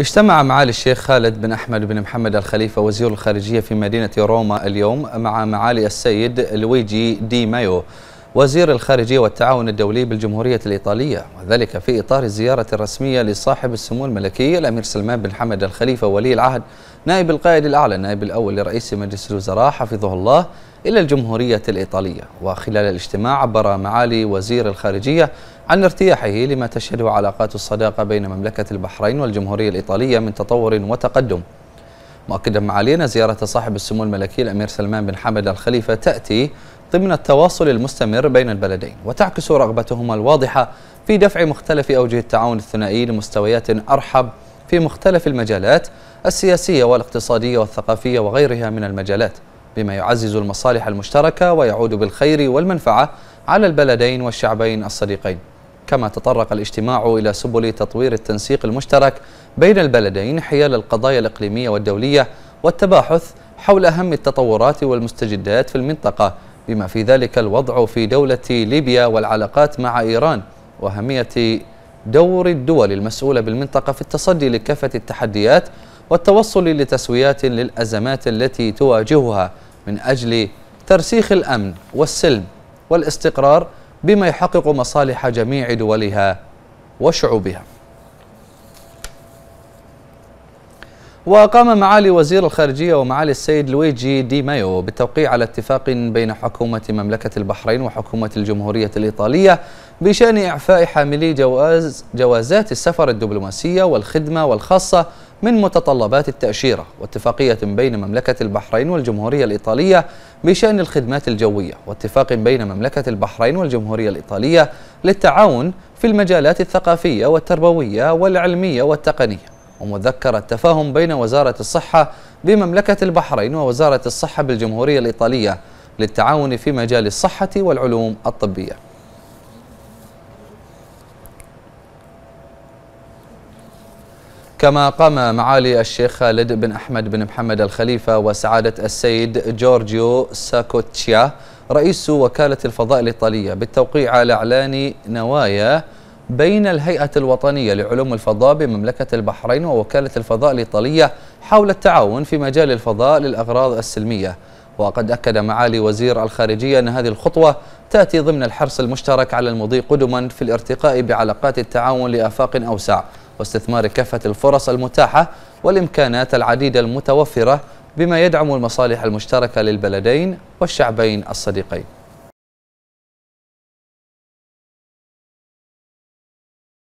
اجتمع معالي الشيخ خالد بن أحمد بن محمد الخليفة وزير الخارجية في مدينة روما اليوم مع معالي السيد لويجي دي مايو وزير الخارجية والتعاون الدولي بالجمهورية الإيطالية وذلك في إطار الزيارة الرسمية لصاحب السمو الملكي الأمير سلمان بن حمد الخليفة ولي العهد نائب القائد الأعلى النائب الأول لرئيس مجلس الوزراء حفظه الله إلى الجمهورية الإيطالية وخلال الاجتماع عبر معالي وزير الخارجية عن ارتياحه لما تشهده علاقات الصداقة بين مملكة البحرين والجمهورية الإيطالية من تطور وتقدم مؤكدا معالي أن زيارة صاحب السمو الملكي الأمير سلمان بن حمد الخليفة تأتي ضمن التواصل المستمر بين البلدين وتعكس رغبتهما الواضحة في دفع مختلف أوجه التعاون الثنائي لمستويات أرحب في مختلف المجالات السياسية والاقتصادية والثقافية وغيرها من المجالات بما يعزز المصالح المشتركة ويعود بالخير والمنفعة على البلدين والشعبين الصديقين كما تطرق الاجتماع إلى سبل تطوير التنسيق المشترك بين البلدين حيال القضايا الإقليمية والدولية والتباحث حول أهم التطورات والمستجدات في المنطقة بما في ذلك الوضع في دولة ليبيا والعلاقات مع إيران وأهمية دور الدول المسؤولة بالمنطقة في التصدي لكافة التحديات والتوصل لتسويات للأزمات التي تواجهها من أجل ترسيخ الأمن والسلم والاستقرار بما يحقق مصالح جميع دولها وشعوبها وقام معالي وزير الخارجية ومعالي السيد لويجي دي مايو بالتوقيع على اتفاق بين حكومة مملكة البحرين وحكومة الجمهورية الإيطالية بشأن إعفاء حاملي جواز جوازات السفر الدبلوماسية والخدمة والخاصة من متطلبات التأشيرة واتفاقية بين مملكة البحرين والجمهورية الإيطالية بشأن الخدمات الجوية واتفاق بين مملكة البحرين والجمهورية الإيطالية للتعاون في المجالات الثقافية والتربوية والعلمية والتقنية ومذكرة تفاهم بين وزارة الصحة بمملكة البحرين ووزارة الصحة بالجمهورية الإيطالية للتعاون في مجال الصحة والعلوم الطبية كما قام معالي الشيخ خالد بن أحمد بن محمد الخليفة وسعادة السيد جورجيو ساكوتشيا رئيس وكالة الفضاء الإيطالية بالتوقيع على إعلان نوايا بين الهيئة الوطنية لعلوم الفضاء بمملكة البحرين ووكالة الفضاء الإيطالية حول التعاون في مجال الفضاء للأغراض السلمية وقد أكد معالي وزير الخارجية أن هذه الخطوة تأتي ضمن الحرص المشترك على المضي قدما في الارتقاء بعلاقات التعاون لآفاق أوسع واستثمار كافة الفرص المتاحة والإمكانات العديدة المتوفرة بما يدعم المصالح المشتركة للبلدين والشعبين الصديقين